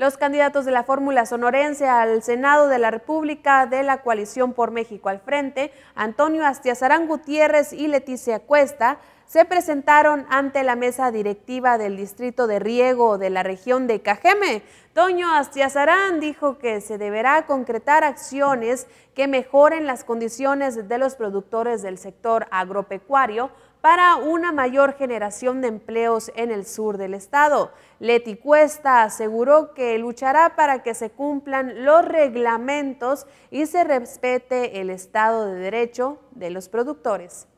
Los candidatos de la fórmula sonorense al Senado de la República de la coalición por México al frente, Antonio Astiazarán Gutiérrez y Leticia Cuesta, se presentaron ante la mesa directiva del distrito de Riego de la región de Cajeme. Toño Astiazarán dijo que se deberá concretar acciones que mejoren las condiciones de los productores del sector agropecuario para una mayor generación de empleos en el sur del estado. Leti Cuesta aseguró que luchará para que se cumplan los reglamentos y se respete el estado de derecho de los productores.